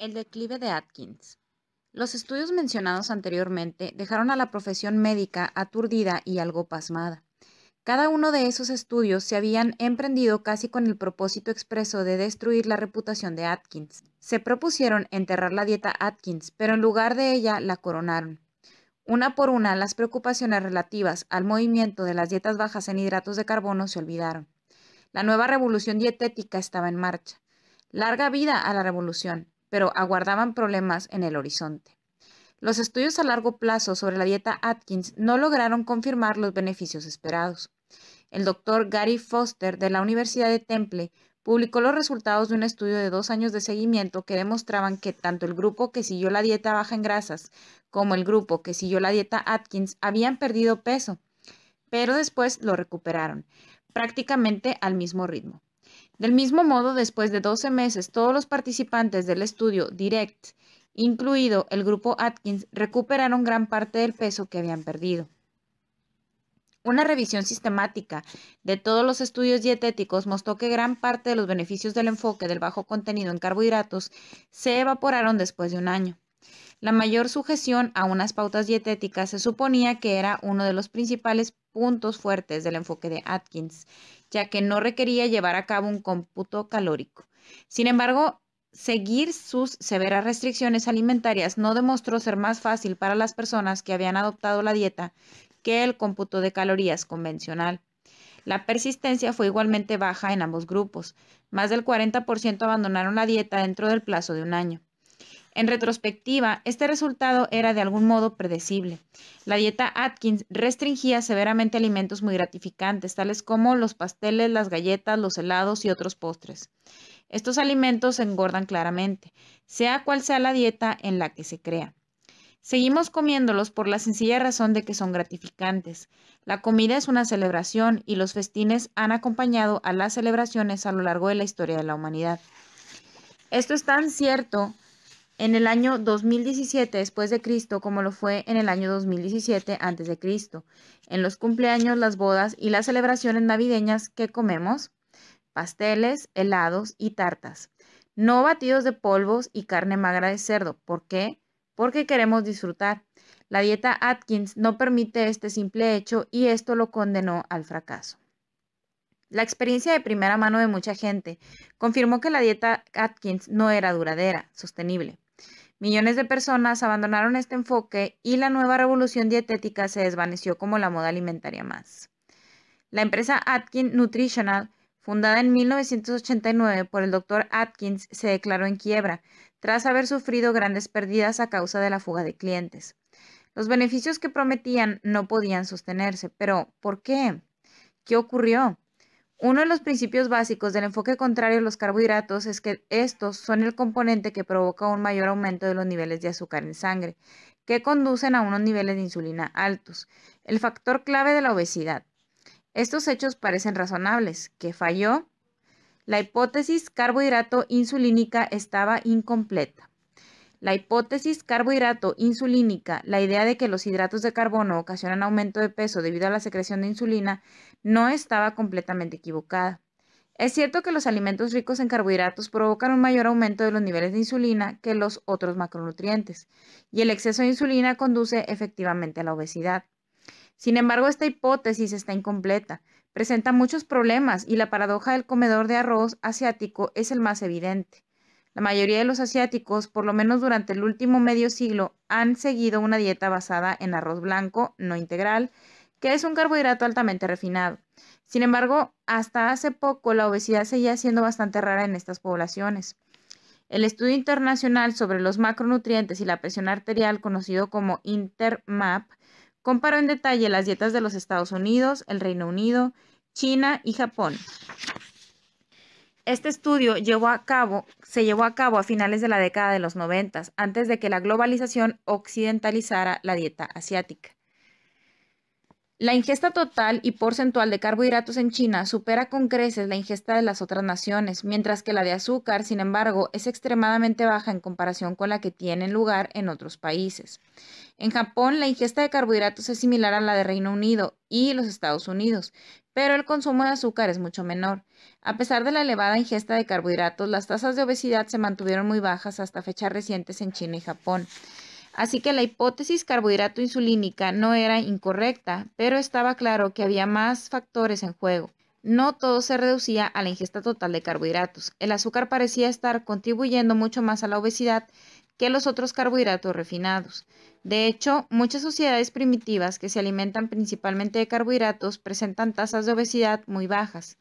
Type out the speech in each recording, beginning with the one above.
El declive de Atkins. Los estudios mencionados anteriormente dejaron a la profesión médica aturdida y algo pasmada. Cada uno de esos estudios se habían emprendido casi con el propósito expreso de destruir la reputación de Atkins. Se propusieron enterrar la dieta Atkins, pero en lugar de ella la coronaron. Una por una, las preocupaciones relativas al movimiento de las dietas bajas en hidratos de carbono se olvidaron. La nueva revolución dietética estaba en marcha. Larga vida a la revolución pero aguardaban problemas en el horizonte. Los estudios a largo plazo sobre la dieta Atkins no lograron confirmar los beneficios esperados. El doctor Gary Foster de la Universidad de Temple publicó los resultados de un estudio de dos años de seguimiento que demostraban que tanto el grupo que siguió la dieta baja en grasas como el grupo que siguió la dieta Atkins habían perdido peso, pero después lo recuperaron, prácticamente al mismo ritmo. Del mismo modo, después de 12 meses, todos los participantes del estudio DIRECT, incluido el grupo Atkins, recuperaron gran parte del peso que habían perdido. Una revisión sistemática de todos los estudios dietéticos mostró que gran parte de los beneficios del enfoque del bajo contenido en carbohidratos se evaporaron después de un año. La mayor sujeción a unas pautas dietéticas se suponía que era uno de los principales puntos fuertes del enfoque de Atkins ya que no requería llevar a cabo un cómputo calórico. Sin embargo, seguir sus severas restricciones alimentarias no demostró ser más fácil para las personas que habían adoptado la dieta que el cómputo de calorías convencional. La persistencia fue igualmente baja en ambos grupos. Más del 40% abandonaron la dieta dentro del plazo de un año. En retrospectiva, este resultado era de algún modo predecible. La dieta Atkins restringía severamente alimentos muy gratificantes, tales como los pasteles, las galletas, los helados y otros postres. Estos alimentos engordan claramente, sea cual sea la dieta en la que se crea. Seguimos comiéndolos por la sencilla razón de que son gratificantes. La comida es una celebración y los festines han acompañado a las celebraciones a lo largo de la historia de la humanidad. Esto es tan cierto en el año 2017 después de Cristo como lo fue en el año 2017 antes de Cristo, en los cumpleaños, las bodas y las celebraciones navideñas que comemos, pasteles, helados y tartas. No batidos de polvos y carne magra de cerdo. ¿Por qué? Porque queremos disfrutar. La dieta Atkins no permite este simple hecho y esto lo condenó al fracaso. La experiencia de primera mano de mucha gente confirmó que la dieta Atkins no era duradera, sostenible. Millones de personas abandonaron este enfoque y la nueva revolución dietética se desvaneció como la moda alimentaria más. La empresa Atkins Nutritional, fundada en 1989 por el Dr. Atkins, se declaró en quiebra tras haber sufrido grandes pérdidas a causa de la fuga de clientes. Los beneficios que prometían no podían sostenerse, pero ¿por qué? ¿Qué ocurrió? Uno de los principios básicos del enfoque contrario a los carbohidratos es que estos son el componente que provoca un mayor aumento de los niveles de azúcar en sangre, que conducen a unos niveles de insulina altos, el factor clave de la obesidad. Estos hechos parecen razonables, que falló, la hipótesis carbohidrato insulínica estaba incompleta. La hipótesis carbohidrato-insulínica, la idea de que los hidratos de carbono ocasionan aumento de peso debido a la secreción de insulina, no estaba completamente equivocada. Es cierto que los alimentos ricos en carbohidratos provocan un mayor aumento de los niveles de insulina que los otros macronutrientes, y el exceso de insulina conduce efectivamente a la obesidad. Sin embargo, esta hipótesis está incompleta, presenta muchos problemas y la paradoja del comedor de arroz asiático es el más evidente. La mayoría de los asiáticos, por lo menos durante el último medio siglo, han seguido una dieta basada en arroz blanco no integral, que es un carbohidrato altamente refinado. Sin embargo, hasta hace poco la obesidad seguía siendo bastante rara en estas poblaciones. El estudio internacional sobre los macronutrientes y la presión arterial, conocido como Intermap, comparó en detalle las dietas de los Estados Unidos, el Reino Unido, China y Japón. Este estudio se llevó a cabo a finales de la década de los 90, antes de que la globalización occidentalizara la dieta asiática. La ingesta total y porcentual de carbohidratos en China supera con creces la ingesta de las otras naciones, mientras que la de azúcar, sin embargo, es extremadamente baja en comparación con la que tiene lugar en otros países. En Japón, la ingesta de carbohidratos es similar a la de Reino Unido y los Estados Unidos, pero el consumo de azúcar es mucho menor. A pesar de la elevada ingesta de carbohidratos, las tasas de obesidad se mantuvieron muy bajas hasta fechas recientes en China y Japón. Así que la hipótesis carbohidrato-insulínica no era incorrecta, pero estaba claro que había más factores en juego. No todo se reducía a la ingesta total de carbohidratos. El azúcar parecía estar contribuyendo mucho más a la obesidad que los otros carbohidratos refinados. De hecho, muchas sociedades primitivas que se alimentan principalmente de carbohidratos presentan tasas de obesidad muy bajas.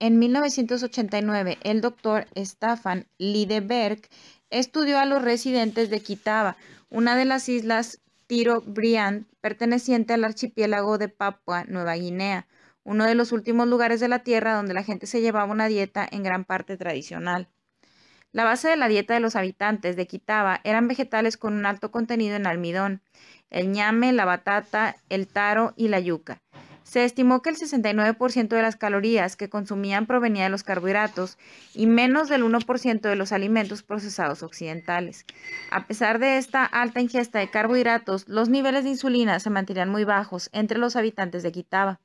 En 1989, el doctor Stefan Lideberg, Estudió a los residentes de Quitaba, una de las islas Tiro Briand, perteneciente al archipiélago de Papua Nueva Guinea, uno de los últimos lugares de la Tierra donde la gente se llevaba una dieta en gran parte tradicional. La base de la dieta de los habitantes de Quitaba eran vegetales con un alto contenido en almidón, el ñame, la batata, el taro y la yuca. Se estimó que el 69% de las calorías que consumían provenía de los carbohidratos y menos del 1% de los alimentos procesados occidentales. A pesar de esta alta ingesta de carbohidratos, los niveles de insulina se mantenían muy bajos entre los habitantes de Quitaba,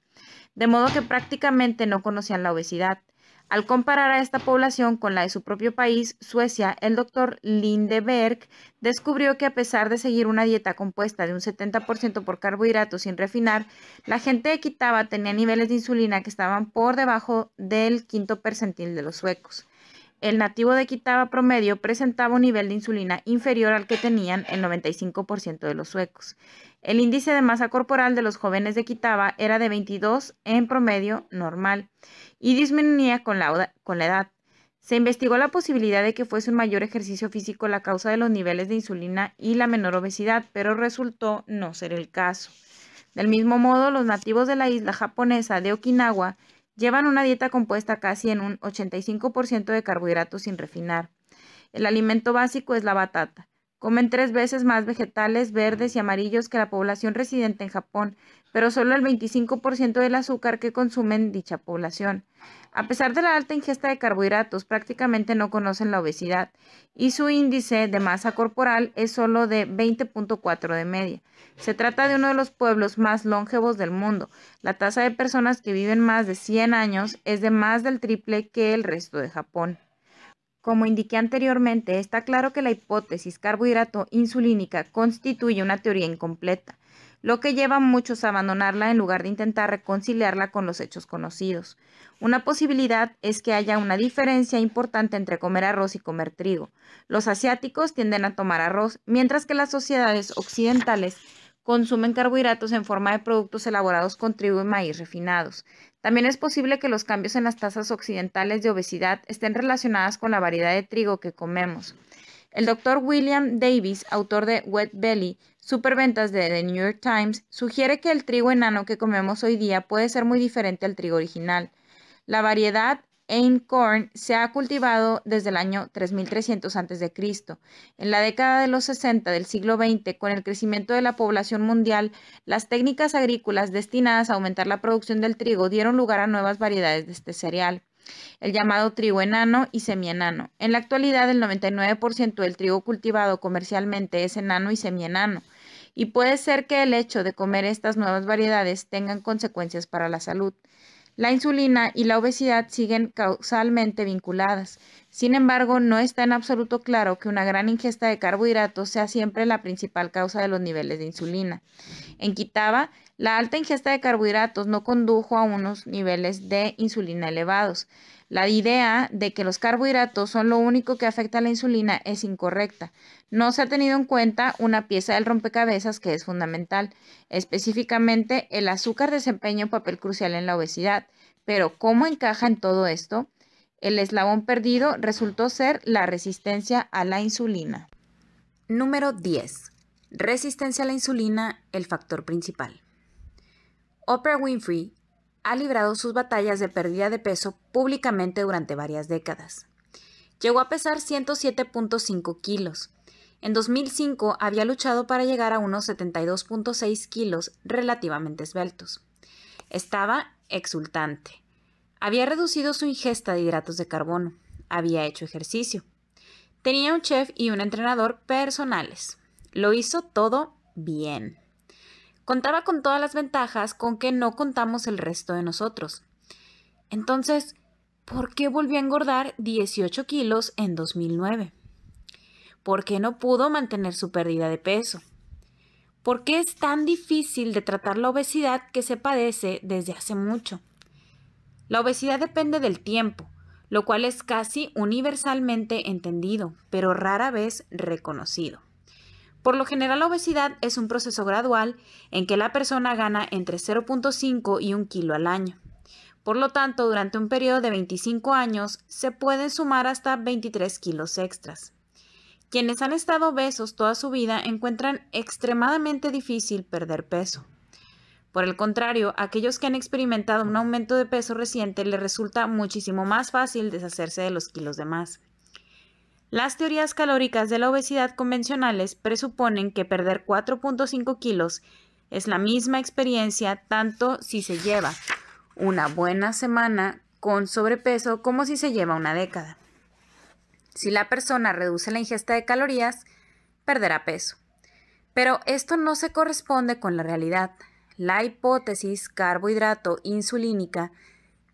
de modo que prácticamente no conocían la obesidad. Al comparar a esta población con la de su propio país, Suecia, el doctor Lindeberg descubrió que a pesar de seguir una dieta compuesta de un 70% por carbohidratos sin refinar, la gente de Quitaba tenía niveles de insulina que estaban por debajo del quinto percentil de los suecos el nativo de Quitaba promedio presentaba un nivel de insulina inferior al que tenían el 95% de los suecos. El índice de masa corporal de los jóvenes de Quitaba era de 22 en promedio normal y disminuía con la, con la edad. Se investigó la posibilidad de que fuese un mayor ejercicio físico la causa de los niveles de insulina y la menor obesidad, pero resultó no ser el caso. Del mismo modo, los nativos de la isla japonesa de Okinawa Llevan una dieta compuesta casi en un 85% de carbohidratos sin refinar. El alimento básico es la batata. Comen tres veces más vegetales verdes y amarillos que la población residente en Japón, pero solo el 25% del azúcar que consumen dicha población. A pesar de la alta ingesta de carbohidratos, prácticamente no conocen la obesidad y su índice de masa corporal es solo de 20.4 de media. Se trata de uno de los pueblos más longevos del mundo. La tasa de personas que viven más de 100 años es de más del triple que el resto de Japón. Como indiqué anteriormente, está claro que la hipótesis carbohidrato insulínica constituye una teoría incompleta lo que lleva a muchos a abandonarla en lugar de intentar reconciliarla con los hechos conocidos. Una posibilidad es que haya una diferencia importante entre comer arroz y comer trigo. Los asiáticos tienden a tomar arroz, mientras que las sociedades occidentales consumen carbohidratos en forma de productos elaborados con trigo y maíz refinados. También es posible que los cambios en las tasas occidentales de obesidad estén relacionadas con la variedad de trigo que comemos. El doctor William Davis, autor de Wet Belly, superventas de The New York Times, sugiere que el trigo enano que comemos hoy día puede ser muy diferente al trigo original. La variedad Corn se ha cultivado desde el año 3300 a.C. En la década de los 60 del siglo XX, con el crecimiento de la población mundial, las técnicas agrícolas destinadas a aumentar la producción del trigo dieron lugar a nuevas variedades de este cereal el llamado trigo enano y semienano. En la actualidad, el 99% del trigo cultivado comercialmente es enano y semienano y puede ser que el hecho de comer estas nuevas variedades tengan consecuencias para la salud. La insulina y la obesidad siguen causalmente vinculadas. Sin embargo, no está en absoluto claro que una gran ingesta de carbohidratos sea siempre la principal causa de los niveles de insulina. En Quitaba... La alta ingesta de carbohidratos no condujo a unos niveles de insulina elevados. La idea de que los carbohidratos son lo único que afecta a la insulina es incorrecta. No se ha tenido en cuenta una pieza del rompecabezas que es fundamental. Específicamente, el azúcar desempeña un papel crucial en la obesidad. Pero, ¿cómo encaja en todo esto? El eslabón perdido resultó ser la resistencia a la insulina. Número 10. Resistencia a la insulina, el factor principal. Oprah Winfrey ha librado sus batallas de pérdida de peso públicamente durante varias décadas. Llegó a pesar 107.5 kilos. En 2005 había luchado para llegar a unos 72.6 kilos relativamente esbeltos. Estaba exultante. Había reducido su ingesta de hidratos de carbono. Había hecho ejercicio. Tenía un chef y un entrenador personales. Lo hizo todo bien contaba con todas las ventajas con que no contamos el resto de nosotros. Entonces, ¿por qué volvió a engordar 18 kilos en 2009? ¿Por qué no pudo mantener su pérdida de peso? ¿Por qué es tan difícil de tratar la obesidad que se padece desde hace mucho? La obesidad depende del tiempo, lo cual es casi universalmente entendido, pero rara vez reconocido. Por lo general, la obesidad es un proceso gradual en que la persona gana entre 0.5 y 1 kilo al año. Por lo tanto, durante un periodo de 25 años se pueden sumar hasta 23 kilos extras. Quienes han estado obesos toda su vida encuentran extremadamente difícil perder peso. Por el contrario, a aquellos que han experimentado un aumento de peso reciente les resulta muchísimo más fácil deshacerse de los kilos de más. Las teorías calóricas de la obesidad convencionales presuponen que perder 4.5 kilos es la misma experiencia tanto si se lleva una buena semana con sobrepeso como si se lleva una década. Si la persona reduce la ingesta de calorías, perderá peso. Pero esto no se corresponde con la realidad. La hipótesis carbohidrato insulínica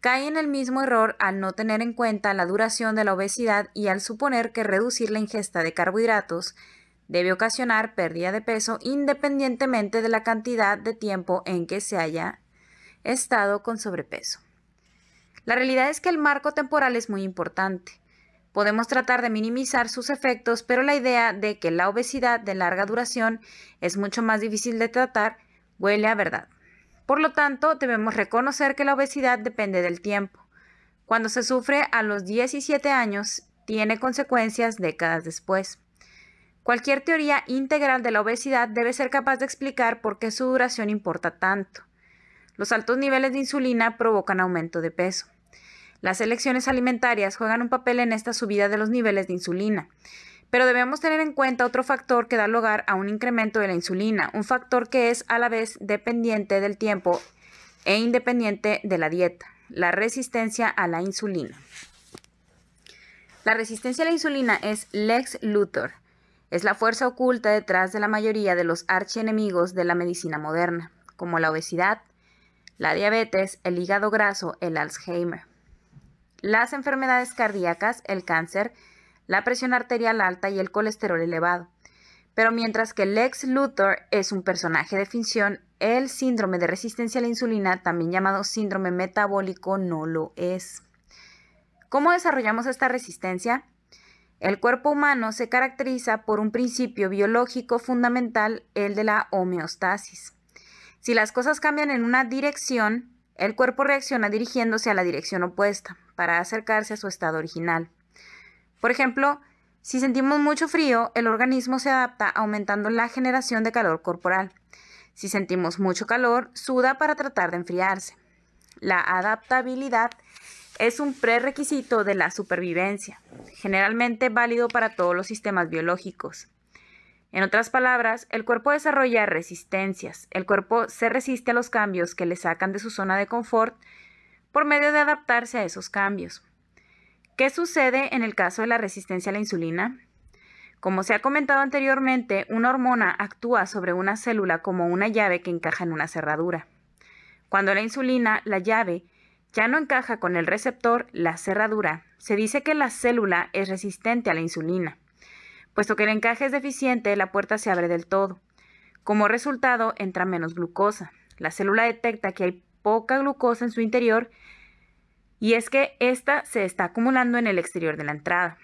cae en el mismo error al no tener en cuenta la duración de la obesidad y al suponer que reducir la ingesta de carbohidratos debe ocasionar pérdida de peso independientemente de la cantidad de tiempo en que se haya estado con sobrepeso. La realidad es que el marco temporal es muy importante. Podemos tratar de minimizar sus efectos, pero la idea de que la obesidad de larga duración es mucho más difícil de tratar huele a verdad. Por lo tanto, debemos reconocer que la obesidad depende del tiempo. Cuando se sufre a los 17 años, tiene consecuencias décadas después. Cualquier teoría integral de la obesidad debe ser capaz de explicar por qué su duración importa tanto. Los altos niveles de insulina provocan aumento de peso. Las elecciones alimentarias juegan un papel en esta subida de los niveles de insulina. Pero debemos tener en cuenta otro factor que da lugar a un incremento de la insulina, un factor que es a la vez dependiente del tiempo e independiente de la dieta, la resistencia a la insulina. La resistencia a la insulina es Lex Luthor, es la fuerza oculta detrás de la mayoría de los archienemigos de la medicina moderna, como la obesidad, la diabetes, el hígado graso, el Alzheimer. Las enfermedades cardíacas, el cáncer, la presión arterial alta y el colesterol elevado. Pero mientras que Lex Luthor es un personaje de ficción, el síndrome de resistencia a la insulina, también llamado síndrome metabólico, no lo es. ¿Cómo desarrollamos esta resistencia? El cuerpo humano se caracteriza por un principio biológico fundamental, el de la homeostasis. Si las cosas cambian en una dirección, el cuerpo reacciona dirigiéndose a la dirección opuesta para acercarse a su estado original. Por ejemplo, si sentimos mucho frío, el organismo se adapta aumentando la generación de calor corporal. Si sentimos mucho calor, suda para tratar de enfriarse. La adaptabilidad es un prerequisito de la supervivencia, generalmente válido para todos los sistemas biológicos. En otras palabras, el cuerpo desarrolla resistencias. El cuerpo se resiste a los cambios que le sacan de su zona de confort por medio de adaptarse a esos cambios. ¿Qué sucede en el caso de la resistencia a la insulina? Como se ha comentado anteriormente, una hormona actúa sobre una célula como una llave que encaja en una cerradura. Cuando la insulina, la llave, ya no encaja con el receptor, la cerradura, se dice que la célula es resistente a la insulina. Puesto que el encaje es deficiente, la puerta se abre del todo. Como resultado, entra menos glucosa. La célula detecta que hay poca glucosa en su interior y es que ésta se está acumulando en el exterior de la entrada.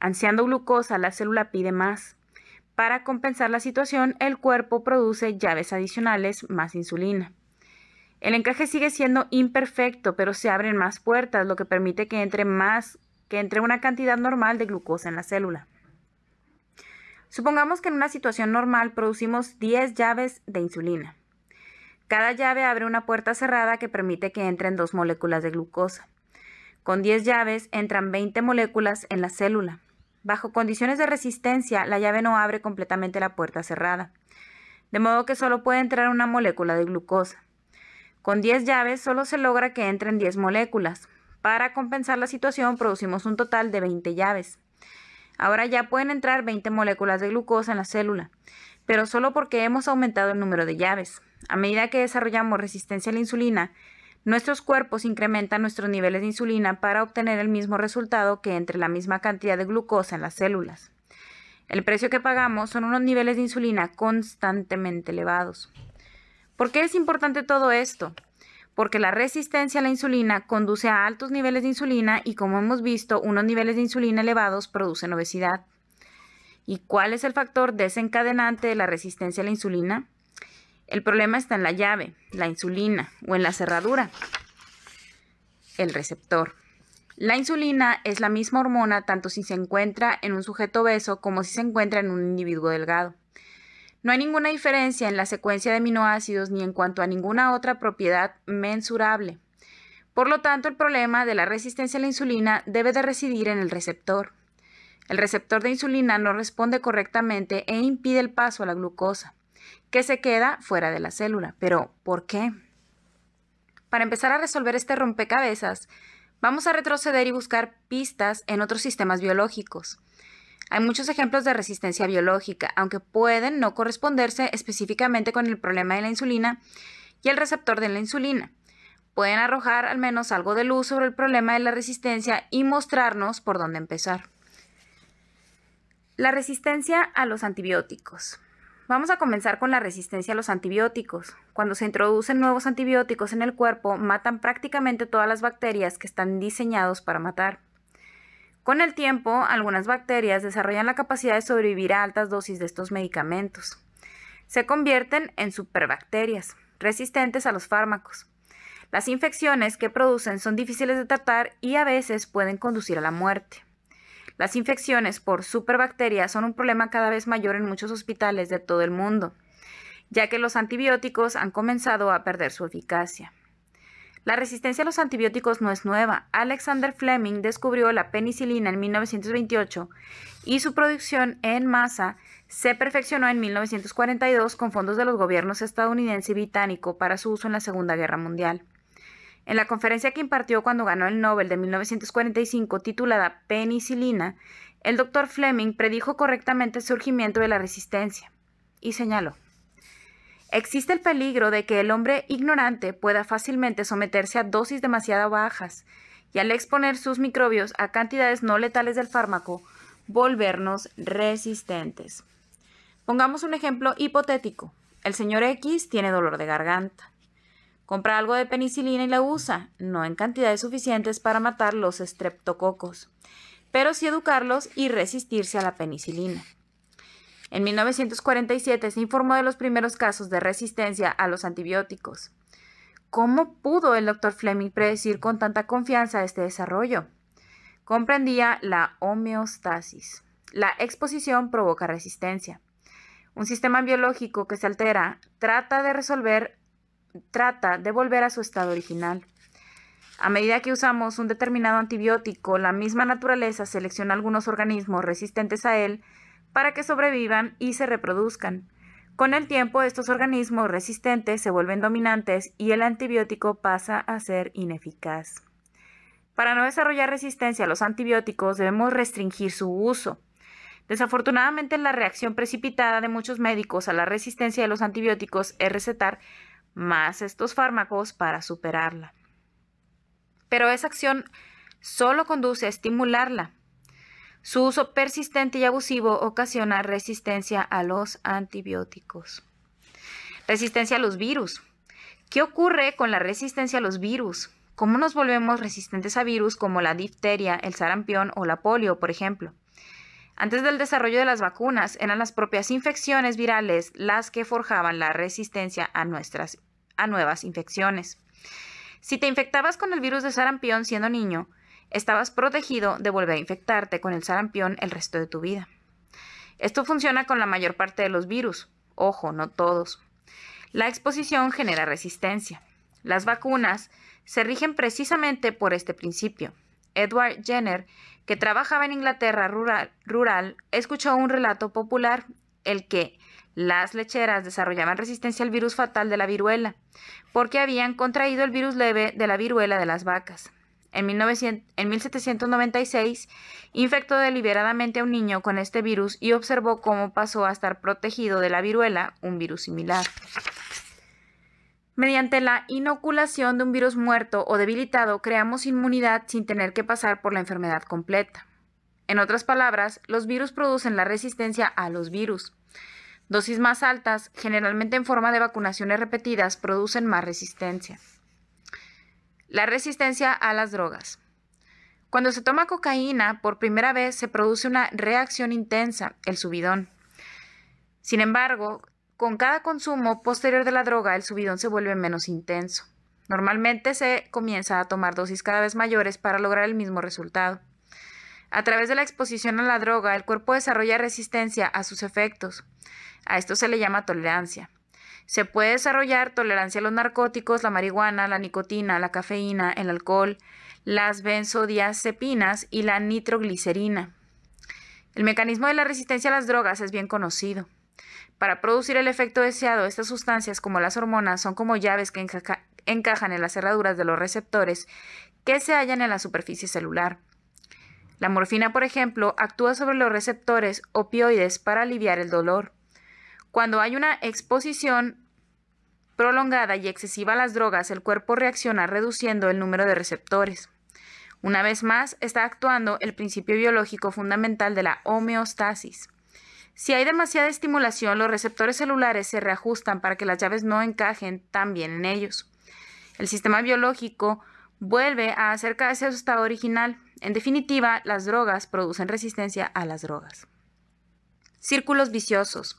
Ansiando glucosa, la célula pide más. Para compensar la situación, el cuerpo produce llaves adicionales más insulina. El encaje sigue siendo imperfecto, pero se abren más puertas, lo que permite que entre más, que entre una cantidad normal de glucosa en la célula. Supongamos que en una situación normal producimos 10 llaves de insulina. Cada llave abre una puerta cerrada que permite que entren dos moléculas de glucosa. Con 10 llaves entran 20 moléculas en la célula. Bajo condiciones de resistencia, la llave no abre completamente la puerta cerrada, de modo que solo puede entrar una molécula de glucosa. Con 10 llaves solo se logra que entren 10 moléculas. Para compensar la situación producimos un total de 20 llaves. Ahora ya pueden entrar 20 moléculas de glucosa en la célula, pero solo porque hemos aumentado el número de llaves. A medida que desarrollamos resistencia a la insulina, nuestros cuerpos incrementan nuestros niveles de insulina para obtener el mismo resultado que entre la misma cantidad de glucosa en las células. El precio que pagamos son unos niveles de insulina constantemente elevados. ¿Por qué es importante todo esto? porque la resistencia a la insulina conduce a altos niveles de insulina y como hemos visto, unos niveles de insulina elevados producen obesidad. ¿Y cuál es el factor desencadenante de la resistencia a la insulina? El problema está en la llave, la insulina o en la cerradura, el receptor. La insulina es la misma hormona tanto si se encuentra en un sujeto obeso como si se encuentra en un individuo delgado. No hay ninguna diferencia en la secuencia de aminoácidos ni en cuanto a ninguna otra propiedad mensurable. Por lo tanto, el problema de la resistencia a la insulina debe de residir en el receptor. El receptor de insulina no responde correctamente e impide el paso a la glucosa que se queda fuera de la célula. Pero, ¿por qué? Para empezar a resolver este rompecabezas, vamos a retroceder y buscar pistas en otros sistemas biológicos. Hay muchos ejemplos de resistencia biológica, aunque pueden no corresponderse específicamente con el problema de la insulina y el receptor de la insulina. Pueden arrojar al menos algo de luz sobre el problema de la resistencia y mostrarnos por dónde empezar. La resistencia a los antibióticos. Vamos a comenzar con la resistencia a los antibióticos. Cuando se introducen nuevos antibióticos en el cuerpo, matan prácticamente todas las bacterias que están diseñados para matar. Con el tiempo, algunas bacterias desarrollan la capacidad de sobrevivir a altas dosis de estos medicamentos. Se convierten en superbacterias, resistentes a los fármacos. Las infecciones que producen son difíciles de tratar y a veces pueden conducir a la muerte. Las infecciones por superbacterias son un problema cada vez mayor en muchos hospitales de todo el mundo, ya que los antibióticos han comenzado a perder su eficacia. La resistencia a los antibióticos no es nueva. Alexander Fleming descubrió la penicilina en 1928 y su producción en masa se perfeccionó en 1942 con fondos de los gobiernos estadounidense y británico para su uso en la Segunda Guerra Mundial. En la conferencia que impartió cuando ganó el Nobel de 1945, titulada Penicilina, el doctor Fleming predijo correctamente el surgimiento de la resistencia y señaló, Existe el peligro de que el hombre ignorante pueda fácilmente someterse a dosis demasiado bajas y al exponer sus microbios a cantidades no letales del fármaco, volvernos resistentes. Pongamos un ejemplo hipotético. El señor X tiene dolor de garganta. Compra algo de penicilina y la usa, no en cantidades suficientes para matar los estreptococos, pero sí educarlos y resistirse a la penicilina. En 1947 se informó de los primeros casos de resistencia a los antibióticos. ¿Cómo pudo el doctor Fleming predecir con tanta confianza este desarrollo? Comprendía la homeostasis. La exposición provoca resistencia. Un sistema biológico que se altera trata de resolver trata de volver a su estado original. A medida que usamos un determinado antibiótico, la misma naturaleza selecciona algunos organismos resistentes a él para que sobrevivan y se reproduzcan. Con el tiempo, estos organismos resistentes se vuelven dominantes y el antibiótico pasa a ser ineficaz. Para no desarrollar resistencia a los antibióticos, debemos restringir su uso. Desafortunadamente, la reacción precipitada de muchos médicos a la resistencia de los antibióticos es recetar más estos fármacos para superarla. Pero esa acción solo conduce a estimularla. Su uso persistente y abusivo ocasiona resistencia a los antibióticos. Resistencia a los virus. ¿Qué ocurre con la resistencia a los virus? ¿Cómo nos volvemos resistentes a virus como la difteria, el sarampión o la polio, por ejemplo? Antes del desarrollo de las vacunas, eran las propias infecciones virales las que forjaban la resistencia a, nuestras, a nuevas infecciones. Si te infectabas con el virus de sarampión siendo niño, estabas protegido de volver a infectarte con el sarampión el resto de tu vida. Esto funciona con la mayor parte de los virus, ojo, no todos. La exposición genera resistencia. Las vacunas se rigen precisamente por este principio. Edward Jenner que trabajaba en Inglaterra rural, rural escuchó un relato popular, el que las lecheras desarrollaban resistencia al virus fatal de la viruela, porque habían contraído el virus leve de la viruela de las vacas. En, 1900, en, 1796 infectó deliberadamente a un niño con este virus y observó cómo pasó a estar protegido de la viruela, un virus similar. Mediante la inoculación de un virus muerto o debilitado, creamos inmunidad sin tener que pasar por la enfermedad completa. En otras palabras, los virus producen la resistencia a los virus. Dosis más altas, generalmente en forma de vacunaciones repetidas, producen más resistencia. La resistencia a las drogas. Cuando se toma cocaína, por primera vez se produce una reacción intensa, el subidón. Sin embargo, con cada consumo posterior de la droga, el subidón se vuelve menos intenso. Normalmente se comienza a tomar dosis cada vez mayores para lograr el mismo resultado. A través de la exposición a la droga, el cuerpo desarrolla resistencia a sus efectos. A esto se le llama tolerancia. Se puede desarrollar tolerancia a los narcóticos, la marihuana, la nicotina, la cafeína, el alcohol, las benzodiazepinas y la nitroglicerina. El mecanismo de la resistencia a las drogas es bien conocido, para producir el efecto deseado, estas sustancias, como las hormonas, son como llaves que encajan en las cerraduras de los receptores que se hallan en la superficie celular. La morfina, por ejemplo, actúa sobre los receptores opioides para aliviar el dolor. Cuando hay una exposición prolongada y excesiva a las drogas, el cuerpo reacciona reduciendo el número de receptores. Una vez más, está actuando el principio biológico fundamental de la homeostasis. Si hay demasiada estimulación, los receptores celulares se reajustan para que las llaves no encajen tan bien en ellos. El sistema biológico vuelve a acercarse a su estado original. En definitiva, las drogas producen resistencia a las drogas. Círculos viciosos.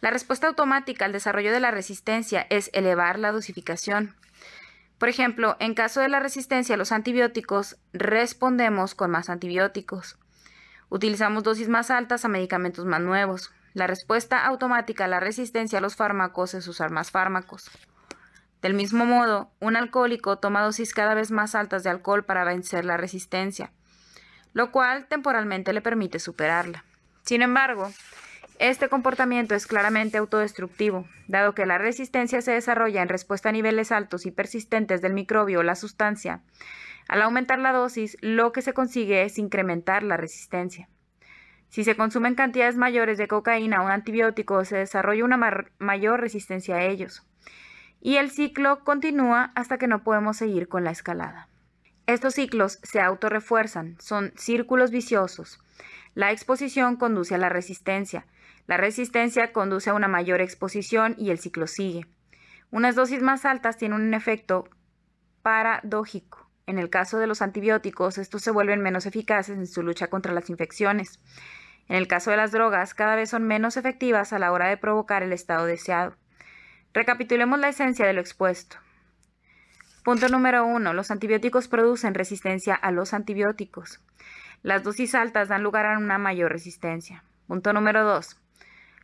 La respuesta automática al desarrollo de la resistencia es elevar la dosificación. Por ejemplo, en caso de la resistencia a los antibióticos, respondemos con más antibióticos. Utilizamos dosis más altas a medicamentos más nuevos. La respuesta automática a la resistencia a los fármacos es usar más fármacos. Del mismo modo, un alcohólico toma dosis cada vez más altas de alcohol para vencer la resistencia, lo cual temporalmente le permite superarla. Sin embargo, este comportamiento es claramente autodestructivo, dado que la resistencia se desarrolla en respuesta a niveles altos y persistentes del microbio o la sustancia, al aumentar la dosis, lo que se consigue es incrementar la resistencia. Si se consumen cantidades mayores de cocaína o un antibiótico, se desarrolla una mayor resistencia a ellos. Y el ciclo continúa hasta que no podemos seguir con la escalada. Estos ciclos se autorrefuerzan, son círculos viciosos. La exposición conduce a la resistencia. La resistencia conduce a una mayor exposición y el ciclo sigue. Unas dosis más altas tienen un efecto paradójico en el caso de los antibióticos, estos se vuelven menos eficaces en su lucha contra las infecciones. En el caso de las drogas, cada vez son menos efectivas a la hora de provocar el estado deseado. Recapitulemos la esencia de lo expuesto. Punto número 1. Los antibióticos producen resistencia a los antibióticos. Las dosis altas dan lugar a una mayor resistencia. Punto número 2.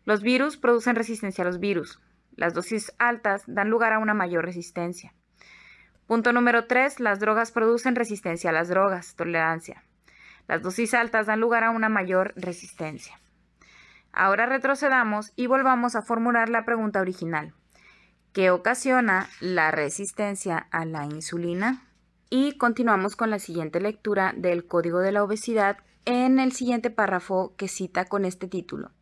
Los virus producen resistencia a los virus. Las dosis altas dan lugar a una mayor resistencia. Punto número 3. Las drogas producen resistencia a las drogas, tolerancia. Las dosis altas dan lugar a una mayor resistencia. Ahora retrocedamos y volvamos a formular la pregunta original. ¿Qué ocasiona la resistencia a la insulina? Y continuamos con la siguiente lectura del Código de la Obesidad en el siguiente párrafo que cita con este título.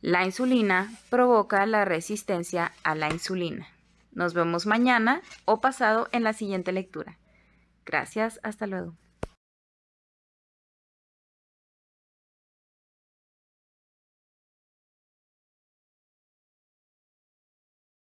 La insulina provoca la resistencia a la insulina. Nos vemos mañana o pasado en la siguiente lectura. Gracias, hasta luego.